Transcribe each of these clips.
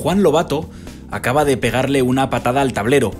Juan Lobato acaba de pegarle una patada al tablero.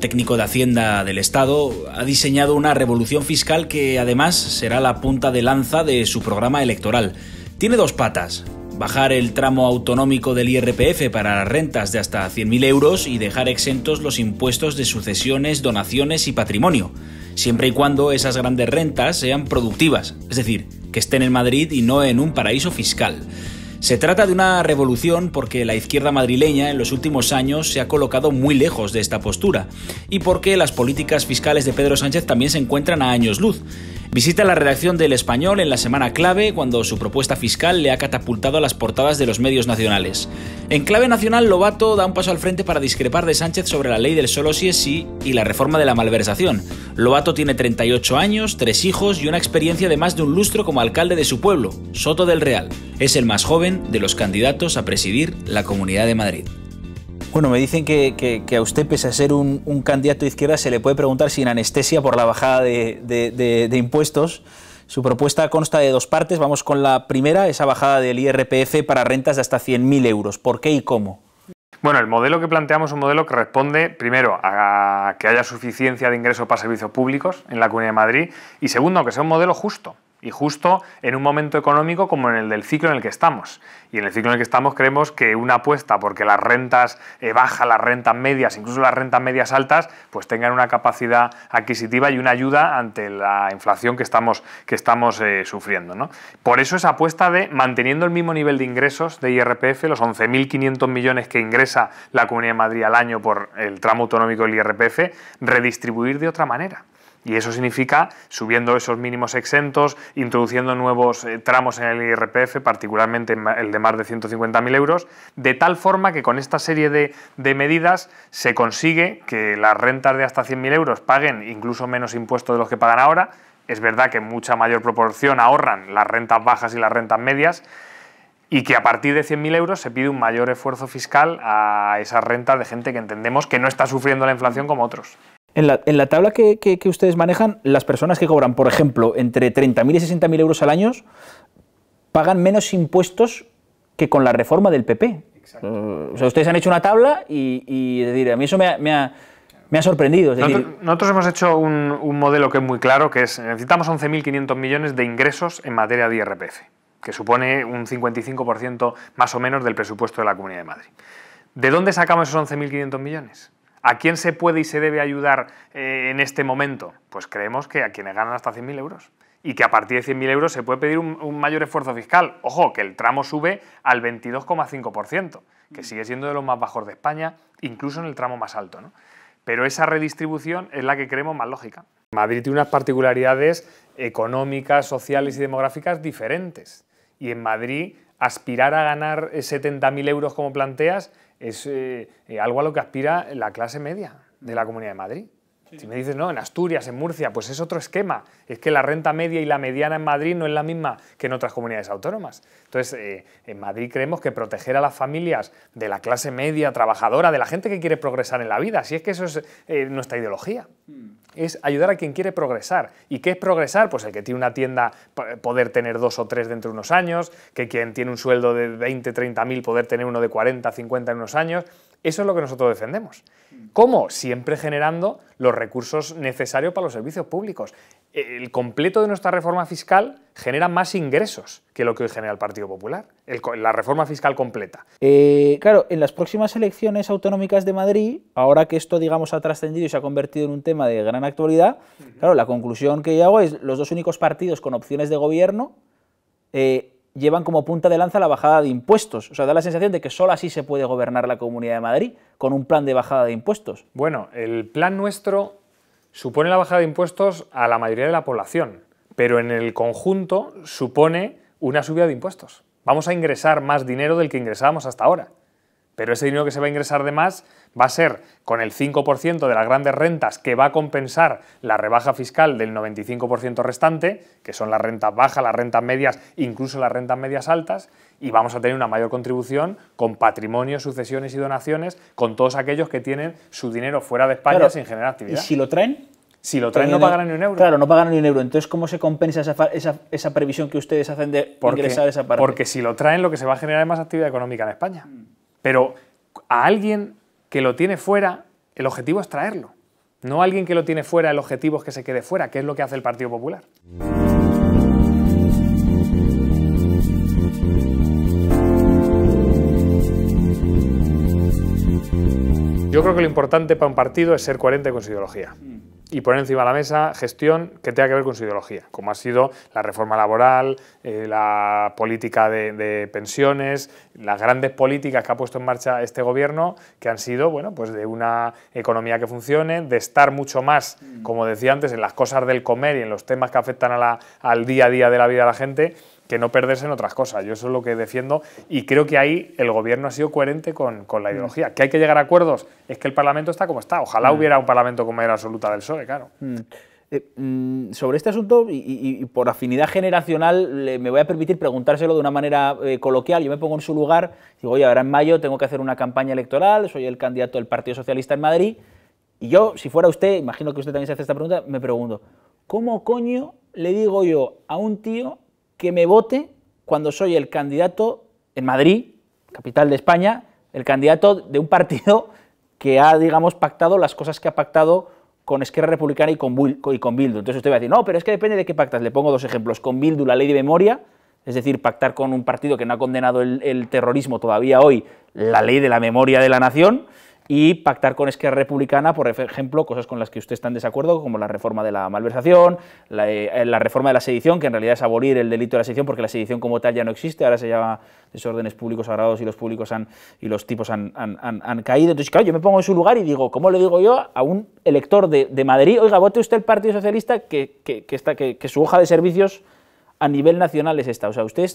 Técnico de Hacienda del Estado, ha diseñado una revolución fiscal que además será la punta de lanza de su programa electoral. Tiene dos patas, bajar el tramo autonómico del IRPF para las rentas de hasta 100.000 euros y dejar exentos los impuestos de sucesiones, donaciones y patrimonio, siempre y cuando esas grandes rentas sean productivas, es decir, que estén en Madrid y no en un paraíso fiscal. Se trata de una revolución porque la izquierda madrileña en los últimos años se ha colocado muy lejos de esta postura y porque las políticas fiscales de Pedro Sánchez también se encuentran a años luz. Visita la redacción del Español en la semana clave cuando su propuesta fiscal le ha catapultado a las portadas de los medios nacionales. En clave nacional, Lobato da un paso al frente para discrepar de Sánchez sobre la ley del solo si es sí y la reforma de la malversación. Lobato tiene 38 años, tres hijos y una experiencia de más de un lustro como alcalde de su pueblo, Soto del Real. Es el más joven de los candidatos a presidir la Comunidad de Madrid. Bueno, me dicen que, a usted, pese a ser un, candidato de izquierda, se le puede preguntar sin anestesia por la bajada de, de impuestos. Su propuesta consta de dos partes. Vamos con la primera, esa bajada del IRPF para rentas de hasta 100.000 euros. ¿Por qué y cómo? Bueno, el modelo que planteamos es un modelo que responde, primero, a que haya suficiencia de ingresos para servicios públicos en la Comunidad de Madrid y, segundo, que sea un modelo justo y justo en un momento económico como en el del ciclo en el que estamos. Y en el ciclo en el que estamos creemos que una apuesta porque las rentas eh, bajas, las rentas medias, incluso las rentas medias altas, pues tengan una capacidad adquisitiva y una ayuda ante la inflación que estamos, que estamos eh, sufriendo. Por eso esa apuesta de manteniendo el mismo nivel de ingresos de IRPF, los 11.500 millones que ingresa la Comunidad de Madrid al año por el tramo autonómico del IRPF, redistribuir de otra manera. Y eso significa subiendo esos mínimos exentos, introduciendo nuevos eh, tramos en el IRPF, particularmente el de más de 150.000 euros, de tal forma que con esta serie de, medidas se consigue que las rentas de hasta 100.000 euros paguen incluso menos impuestos de los que pagan ahora. Es verdad que en mucha mayor proporción ahorran las rentas bajas y las rentas medias, y que a partir de 100.000 euros se pide un mayor esfuerzo fiscal a esas rentas de gente que entendemos que no está sufriendo la inflación como otros. En la, tabla que, ustedes manejan, las personas que cobran, por ejemplo, entre 30.000 y 60.000 euros al año, pagan menos impuestos que con la reforma del PP. Exacto. Eh, o sea, ustedes han hecho una tabla y, a mí eso me ha, sorprendido. nosotros, hemos hecho un, un, modelo que es muy claro, que es necesitamos 11.500 millones de ingresos en materia de IRPF, que supone un 55% más o menos del presupuesto de la Comunidad de Madrid. ¿De dónde sacamos esos 11.500 millones? ¿A quién se puede y se debe ayudar eh, en este momento? Pues creemos que a quienes ganan hasta 100.000 euros y que a partir de 100.000 euros se puede pedir un, mayor esfuerzo fiscal. Ojo, que el tramo sube al 22,5%, que sigue siendo de los más bajos de España, incluso en el tramo más alto. Pero esa redistribución es la que creemos más lógica. Madrid tiene unas particularidades económicas, sociales y demográficas diferentes. Y en Madrid, aspirar a ganar 70.000 euros como planteas es eh, eh, algo a lo que aspira la clase media de la Comunidad de Madrid. Si me dices, no, en Asturias, en Murcia, pues es otro esquema. Es que la renta media y la mediana en Madrid no es la misma que en otras comunidades autónomas. Entonces, eh, en Madrid creemos que proteger a las familias de la clase media, trabajadora, de la gente que quiere progresar en la vida, si es que eso es eh, nuestra ideología. Hmm. Es ayudar a quien quiere progresar. ¿Y qué es progresar? Pues el que tiene una tienda poder tener dos o tres dentro de unos años, que quien tiene un sueldo de 20, 30 mil poder tener uno de 40, 50 en unos años. Eso es lo que nosotros defendemos. ¿Cómo? Siempre generando los recursos necesarios para los servicios públicos. El completo de nuestra reforma fiscal genera más ingresos que lo que hoy genera el Partido Popular, la reforma fiscal completa. Eh, claro, en las próximas elecciones autonómicas de Madrid, ahora que esto, digamos, ha trascendido y se ha convertido en un tema de gran actualidad, claro, la conclusión que yo hago es los dos únicos partidos con opciones de gobierno eh, llevan como punta de lanza la bajada de impuestos. O sea, da la sensación de que solo así se puede gobernar la Comunidad de Madrid, con un plan de bajada de impuestos. Bueno, el plan nuestro supone la bajada de impuestos a la mayoría de la población, pero en el conjunto supone una subida de impuestos. Vamos a ingresar más dinero del que ingresábamos hasta ahora. Pero ese dinero que se va a ingresar de más va a ser con el 5% de las grandes rentas que va a compensar la rebaja fiscal del 95% restante, que son las rentas bajas, las rentas medias, incluso las rentas medias altas, y vamos a tener una mayor contribución con patrimonio, sucesiones y donaciones, con todos aquellos que tienen su dinero fuera de España sin generar actividad. ¿Y si lo traen? Si lo traen, no pagarán ni un euro. Claro, no pagarán ni un euro. Entonces, ¿cómo se compensa esa, previsión que ustedes hacen de porque, ingresar esa parte? Porque si lo traen, lo que se va a generar es más actividad económica en España. Mm. Pero a alguien que lo tiene fuera, el objetivo es traerlo. No a alguien que lo tiene fuera, el objetivo es que se quede fuera, que es lo que hace el Partido Popular. Yo creo que lo importante para un partido es ser coherente con su ideología. Mm y poner encima de la mesa gestión que tenga que ver con su ideología, como ha sido la reforma laboral, eh, la política de, pensiones, las grandes políticas que ha puesto en marcha este gobierno, que han sido bueno, pues de una economía que funcione, de estar mucho más, mm. como decía antes, en las cosas del comer y en los temas que afectan al día a día de la vida de la gente que no perderse en otras cosas. Yo eso es lo que defiendo y creo que ahí el gobierno ha sido coherente con, la mm. ideología. Que hay que llegar a acuerdos, es que el Parlamento está como está. Ojalá mm. hubiera un Parlamento con era absoluta del PSOE, claro. Mm. Eh, sobre este asunto, y, por afinidad generacional, me voy a permitir preguntárselo de una manera eh, coloquial. Yo me pongo en su lugar, digo, oye, ahora en mayo tengo que hacer una campaña electoral, soy el candidato del Partido Socialista en Madrid, y yo, si fuera usted, imagino que usted también se hace esta pregunta, me pregunto, ¿cómo coño le digo yo a un tío que me vote cuando soy el candidato en Madrid, capital de España, el candidato de un partido que ha, digamos, pactado las cosas que ha pactado con Esquerra Republicana y con, y con Bildu. Entonces usted va a decir, no, pero es que depende de qué pactas. Le pongo dos ejemplos. Con Bildu, la ley de memoria, es decir, pactar con un partido que no ha condenado el terrorismo todavía hoy, la ley de la memoria de la nación, y pactar con Esquerra Republicana, por ejemplo, cosas con las que usted está en desacuerdo, como la reforma de la malversación, eh, la, reforma de la sedición, que en realidad es abolir el delito de la sedición, porque la sedición como tal ya no existe, ahora se llama desórdenes públicos agravados y los públicos han, y los tipos han, caído. Entonces, claro, yo me pongo en su lugar y digo, ¿cómo le digo yo a un elector de, de Madrid, oiga, vote usted el Partido Socialista, que, que, que su hoja de servicios a nivel nacional es esta? O sea, usted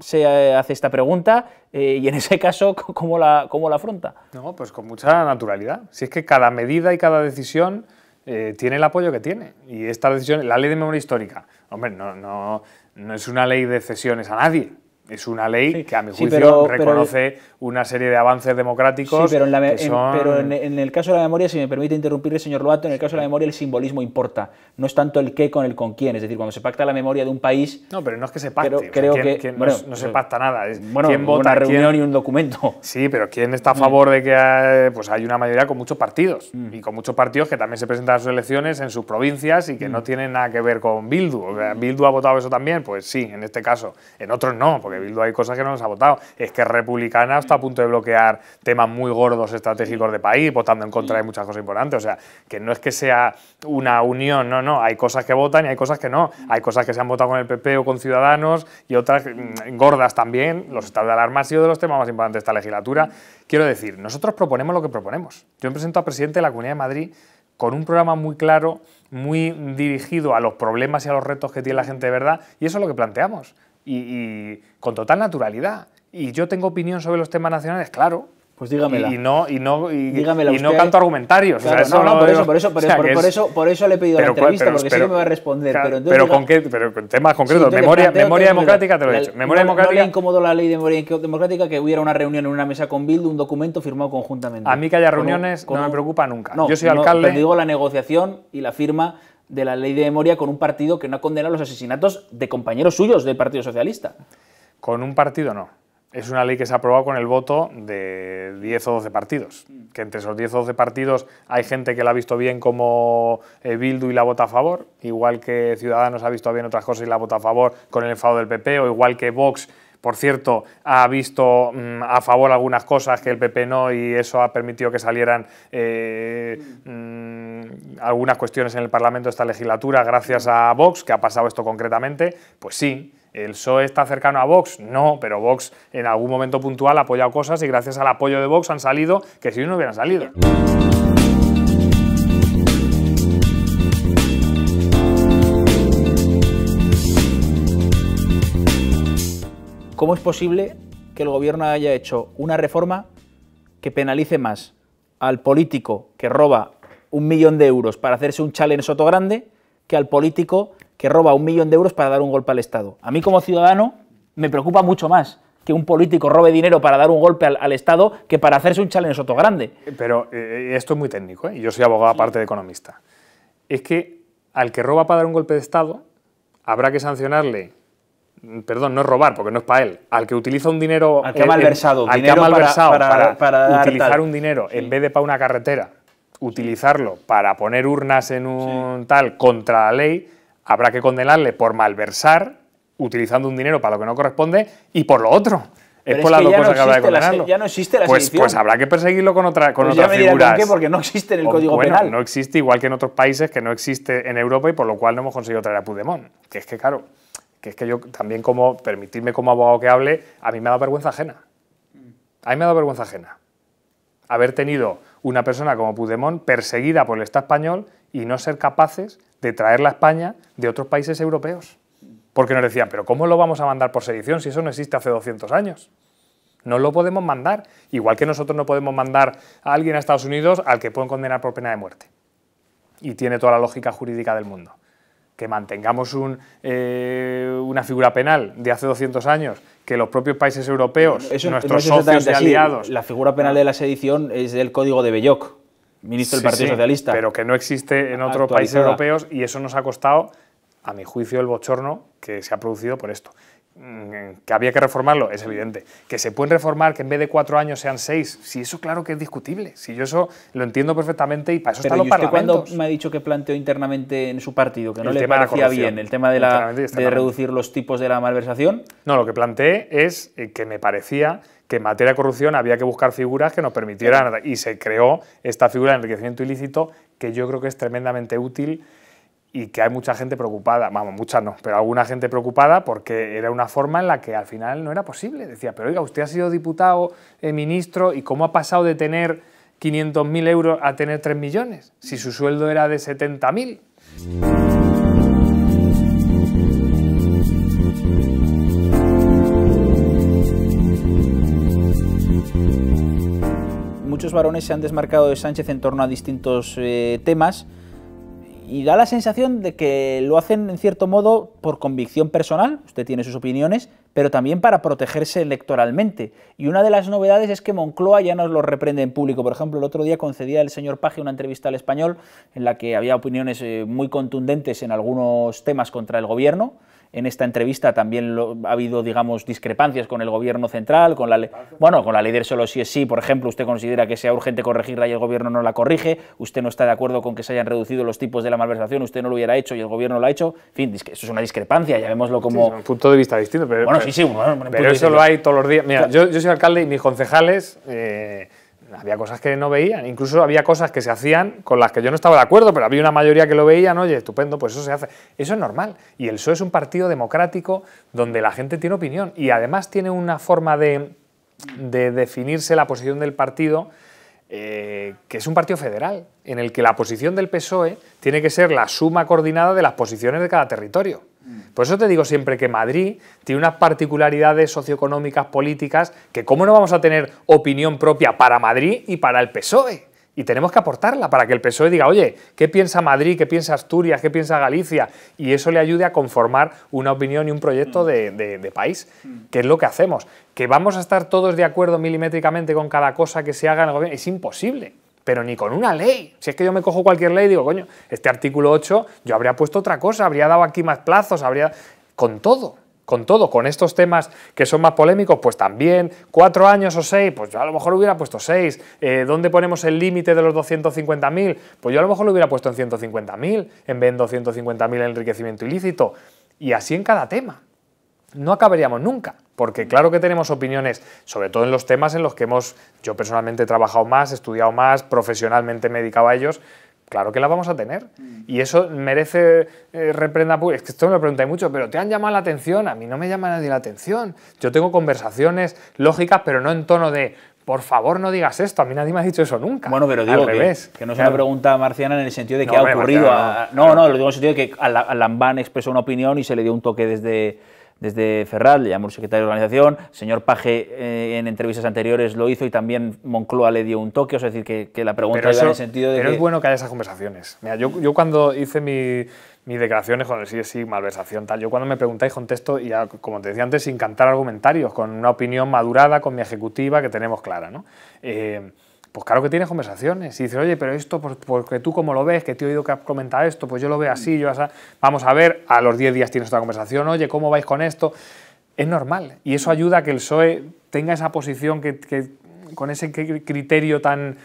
se eh, hace esta pregunta eh, y en ese caso, ¿cómo la, la afronta? No, pues con mucha naturalidad. Si es que cada medida y cada decisión eh, tiene el apoyo que tiene. Y esta decisión, la ley de memoria histórica, hombre, no, no, no es una ley de cesiones a nadie es una ley que a mi juicio reconoce una serie de avances democráticos. Sí, pero, en, el caso de la memoria, si me permite interrumpirle, señor Loato, en el caso de la memoria el simbolismo importa. No es tanto el qué con el con quién. Es decir, cuando se pacta la memoria de un país. No, pero no es que se pacte. creo que, bueno, no, se pacta nada. Es, bueno, una reunión y un documento. Sí, pero ¿quién está a favor de que pues hay una mayoría con muchos partidos? Mm. Y con muchos partidos que también se presentan a sus elecciones en sus provincias y que mm. no tienen nada que ver con Bildu. ¿Bildu ha votado eso también? Pues sí, en este caso. En otros no, hay cosas que no nos ha votado. Es que Republicana está a punto de bloquear temas muy gordos estratégicos de país, votando en contra de muchas cosas importantes. O sea, que no es que sea una unión, no, no. Hay cosas que votan y hay cosas que no. Hay cosas que se han votado con el PP o con Ciudadanos y otras mm, gordas también. Los estados de alarma han sido de los temas más importantes de esta legislatura. Quiero decir, nosotros proponemos lo que proponemos. Yo me presento a presidente de la Comunidad de Madrid con un programa muy claro, muy dirigido a los problemas y a los retos que tiene la gente de verdad, y eso es lo que planteamos y, con total naturalidad. Y yo tengo opinión sobre los temas nacionales, claro, pues dígamela. Y, no, y no, y, no canto argumentarios. o sea, no, por eso, por eso, por, eso, le he pedido la entrevista, porque pero, sí me va a responder. pero, pero, con qué, pero temas concretos. memoria, memoria democrática, te lo he dicho. Memoria democrática. No le incomodó la ley de memoria democrática que hubiera una reunión en una mesa con Bildu, un documento firmado conjuntamente. A mí que haya reuniones no me preocupa nunca. Yo soy alcalde. Te digo la negociación y la firma de la ley de memoria con un partido que no ha condena los asesinatos de compañeros suyos del Partido Socialista. Con un partido no. Es una ley que se ha aprobado con el voto de 10 o 12 partidos. Mm. Que entre esos 10 o 12 partidos hay gente que la ha visto bien como eh, Bildu y la vota a favor, igual que Ciudadanos ha visto bien otras cosas y la vota a favor con el enfado del PP, o igual que Vox por cierto, ha visto mm, a favor algunas cosas que el PP no y eso ha permitido que salieran eh, mm, algunas cuestiones en el Parlamento de esta legislatura gracias a Vox, que ha pasado esto concretamente. Pues sí, ¿El PSOE está cercano a Vox? No, pero Vox en algún momento puntual ha apoyado cosas y gracias al apoyo de Vox han salido que si no, no hubieran salido. ¿Cómo es posible que el gobierno haya hecho una reforma que penalice más al político que roba un millón de euros para hacerse un chale en Soto Grande que al político que roba un millón de euros para dar un golpe al Estado? A mí como ciudadano me preocupa mucho más que un político robe dinero para dar un golpe al, Estado que para hacerse un chale en Soto Grande. Pero eh, eh, esto es muy técnico, y ¿eh? yo soy abogado aparte de economista. Es que al que roba para dar un golpe de Estado habrá que sancionarle perdón, no es robar, porque no es para él, al que utiliza un dinero... Al que ha malversado. Al que ha malversado para, utilizar un dinero en vez de para una carretera, utilizarlo para poner urnas en un tal contra la ley, habrá que condenarle por malversar, utilizando un dinero para lo que no corresponde, y por lo otro. es por las dos que habrá de condenarlo. ya no existe la pues, pues, habrá que perseguirlo con otra con pues otras Por qué, porque no existe en el Código bueno, Penal. no existe, igual que en otros países, que no existe en Europa y por lo cual no hemos conseguido traer a Pudemón. Que es que, claro, que es que yo también como, permitirme como abogado que hable, a mí me ha dado vergüenza ajena. A mí me ha dado vergüenza ajena. Haber tenido una persona como Pudemón perseguida por el Estado español y no ser capaces de traerla a España de otros países europeos. Porque nos decían, pero ¿cómo lo vamos a mandar por sedición si eso no existe hace 200 años? No lo podemos mandar. Igual que nosotros no podemos mandar a alguien a Estados Unidos al que pueden condenar por pena de muerte. Y tiene toda la lógica jurídica del mundo que mantengamos un, eh, una figura penal de hace 200 años que los propios países europeos, nuestros socios y aliados... La figura penal de la sedición es del Código de Belloc, ministro del Partido Socialista. Pero que no existe en otros países europeos y eso nos ha costado, a mi juicio, el bochorno que se ha producido por esto. Mm, que había que reformarlo, es evidente. Que se pueden reformar, que en vez de cuatro años sean seis, si eso claro que es discutible, si yo eso lo entiendo perfectamente y para eso cuando me ha dicho que planteó internamente en su partido que no le parecía bien el tema de, la, de reducir los tipos de la malversación? No, lo que planteé es eh, que me parecía que en materia de corrupción había que buscar figuras que nos permitieran, y se creó esta figura de enriquecimiento ilícito que yo creo que es tremendamente útil y que hay mucha gente preocupada, vamos, mucha no, pero alguna gente preocupada porque era una forma en la que al final no era posible. Decía, pero oiga, usted ha sido diputado, eh, ministro, ¿y cómo ha pasado de tener 500.000 euros a tener 3 millones si su sueldo era de 70.000? Muchos varones se han desmarcado de Sánchez en torno a distintos eh, temas y da la sensación de que lo hacen en cierto modo por convicción personal, usted tiene sus opiniones, pero también para protegerse electoralmente. Y una de las novedades es que Moncloa ya nos lo reprende en público. Por ejemplo, el otro día concedía el señor Paje una entrevista al español en la que había opiniones eh, muy contundentes en algunos temas contra el gobierno en esta entrevista también ha habido, digamos, discrepancias con el gobierno central, con la ley, bueno, con la ley del solo sí es sí, por ejemplo, usted considera que sea urgente corregirla y el gobierno no la corrige, usted no está de acuerdo con que se hayan reducido los tipos de la malversación, usted no lo hubiera hecho y el gobierno lo ha hecho, en fin, eso es una discrepancia, llamémoslo como... un punto de vista distinto, pero... Bueno, sí, sí, bueno... pero eso lo hay todos los días. Mira, yo, soy alcalde y mis concejales... Eh, había cosas que no veían, incluso había cosas que se hacían con las que yo no estaba de acuerdo, pero había una mayoría que lo veían, oye, estupendo, pues eso se hace. Eso es normal. Y el PSOE es un partido democrático donde la gente tiene opinión y además tiene una forma de, definirse la posición del partido. Eh, que es un partido federal, en el que la posición del PSOE tiene que ser la suma coordinada de las posiciones de cada territorio. Por eso te digo siempre que Madrid tiene unas particularidades socioeconómicas, políticas, que cómo no vamos a tener opinión propia para Madrid y para el PSOE. Y tenemos que aportarla para que el PSOE diga, oye, ¿qué piensa Madrid? ¿Qué piensa Asturias? ¿Qué piensa Galicia? Y eso le ayude a conformar una opinión y un proyecto de, país, que es lo que hacemos. Que vamos a estar todos de acuerdo milimétricamente con cada cosa que se haga en el gobierno, es imposible pero ni con una ley. Si es que yo me cojo cualquier ley y digo, coño, este artículo 8 yo habría puesto otra cosa, habría dado aquí más plazos, habría... Con todo, con todo, con estos temas que son más polémicos, pues también, cuatro años o seis, pues yo a lo mejor hubiera puesto seis. Eh, ¿Dónde ponemos el límite de los 250.000? Pues yo a lo mejor lo hubiera puesto en 150.000, en vez de en 250.000 enriquecimiento ilícito. Y así en cada tema no acabaríamos nunca. Porque claro que tenemos opiniones, sobre todo en los temas en los que hemos, yo personalmente he trabajado más, estudiado más, profesionalmente me he dedicado a ellos, claro que la vamos a tener. Mm. Y eso merece eh, reprenda pública. Es que esto me lo preguntáis mucho, pero ¿te han llamado la atención? A mí no me llama nadie la atención. Yo tengo conversaciones lógicas, pero no en tono de por favor no digas esto, a mí nadie me ha dicho eso nunca. Bueno, pero digo Al que, revés. que, no es una pregunta marciana en el sentido de que ha ocurrido. no, no, lo digo en el sentido de que a Lambán expresó una opinión y se le dio un toque desde desde Ferral, le llamó el secretario de organización, el señor Paje eh, en entrevistas anteriores lo hizo y también Moncloa le dio un toque, o sea, es decir, que, la pregunta iba en el sentido de Pero es bueno que haya esas conversaciones. Mira, yo, yo cuando hice mi, mis declaraciones con el sí, sí, malversación, tal. Yo cuando me preguntáis contesto, y ya, como te decía antes, sin cantar argumentarios, con una opinión madurada, con mi ejecutiva que tenemos clara. ¿no? Eh, pues claro que tienes conversaciones. Y dices, oye, pero esto, pues, porque tú como lo ves, que te he oído que has comentado esto, pues yo lo veo así, yo Vamos a ver, a los 10 días tienes otra conversación, oye, ¿cómo vais con esto? Es normal. Y eso ayuda a que el PSOE tenga esa posición que, con ese criterio tan,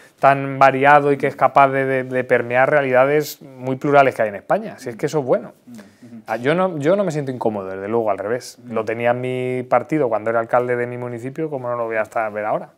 variado y que es capaz de, permear realidades muy plurales que hay en España. Si es que eso es bueno. Ah, yo no, yo no me siento incómodo, desde luego, al revés. Lo tenía en mi partido cuando era alcalde de mi municipio, como no lo voy a estar a ver ahora.